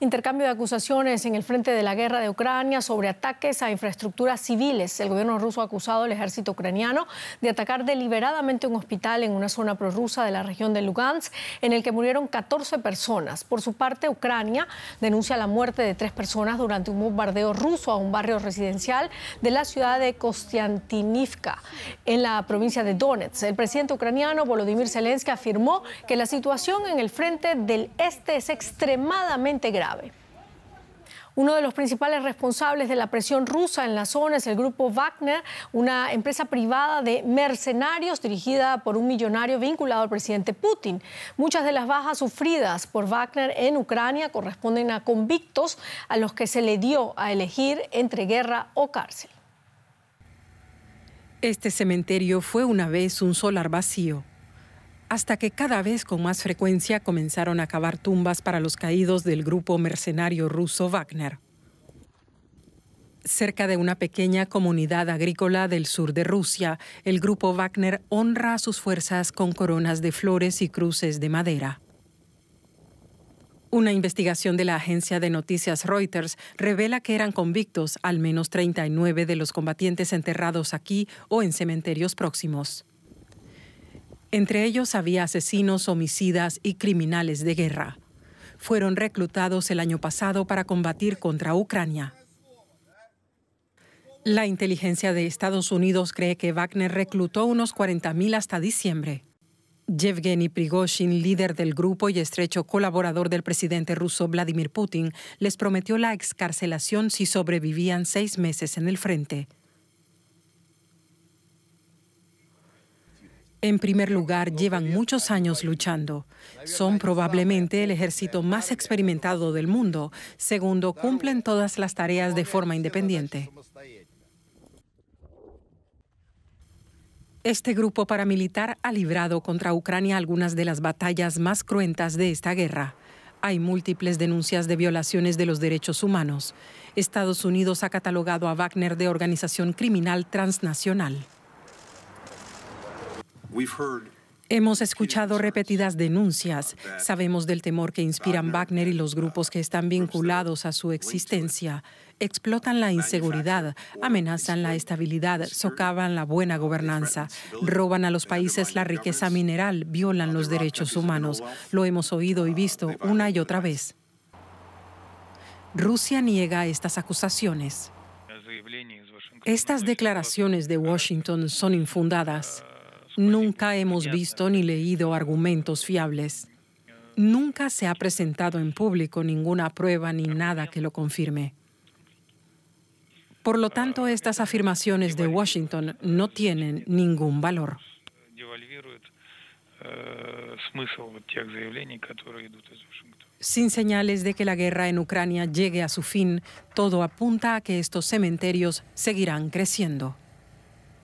Intercambio de acusaciones en el frente de la guerra de Ucrania sobre ataques a infraestructuras civiles. El gobierno ruso ha acusado al ejército ucraniano de atacar deliberadamente un hospital en una zona prorrusa de la región de Lugansk, en el que murieron 14 personas. Por su parte, Ucrania denuncia la muerte de tres personas durante un bombardeo ruso a un barrio residencial de la ciudad de Kostiantinivka, en la provincia de Donetsk. El presidente ucraniano Volodymyr Zelensky afirmó que la situación en el frente del este es extremadamente grave uno de los principales responsables de la presión rusa en la zona es el grupo Wagner, una empresa privada de mercenarios dirigida por un millonario vinculado al presidente Putin. Muchas de las bajas sufridas por Wagner en Ucrania corresponden a convictos a los que se le dio a elegir entre guerra o cárcel. Este cementerio fue una vez un solar vacío hasta que cada vez con más frecuencia comenzaron a cavar tumbas para los caídos del grupo mercenario ruso Wagner. Cerca de una pequeña comunidad agrícola del sur de Rusia, el grupo Wagner honra a sus fuerzas con coronas de flores y cruces de madera. Una investigación de la agencia de noticias Reuters revela que eran convictos al menos 39 de los combatientes enterrados aquí o en cementerios próximos. Entre ellos había asesinos, homicidas y criminales de guerra. Fueron reclutados el año pasado para combatir contra Ucrania. La inteligencia de Estados Unidos cree que Wagner reclutó unos 40.000 hasta diciembre. Yevgeny Prigozhin, líder del grupo y estrecho colaborador del presidente ruso Vladimir Putin, les prometió la excarcelación si sobrevivían seis meses en el frente. En primer lugar, llevan muchos años luchando. Son probablemente el ejército más experimentado del mundo. Segundo, cumplen todas las tareas de forma independiente. Este grupo paramilitar ha librado contra Ucrania algunas de las batallas más cruentas de esta guerra. Hay múltiples denuncias de violaciones de los derechos humanos. Estados Unidos ha catalogado a Wagner de organización criminal transnacional. Hemos escuchado repetidas denuncias. Sabemos del temor que inspiran Wagner y los uh, grupos que están vinculados a su existencia. Explotan la inseguridad, amenazan la estabilidad, socavan la buena gobernanza, roban a los países la riqueza mineral, violan los derechos humanos. Lo hemos oído y uh, visto una y otra vez. Rusia niega estas acusaciones. Estas declaraciones de Washington son infundadas. Nunca hemos visto ni leído argumentos fiables. Nunca se ha presentado en público ninguna prueba ni nada que lo confirme. Por lo tanto, estas afirmaciones de Washington no tienen ningún valor. Sin señales de que la guerra en Ucrania llegue a su fin, todo apunta a que estos cementerios seguirán creciendo.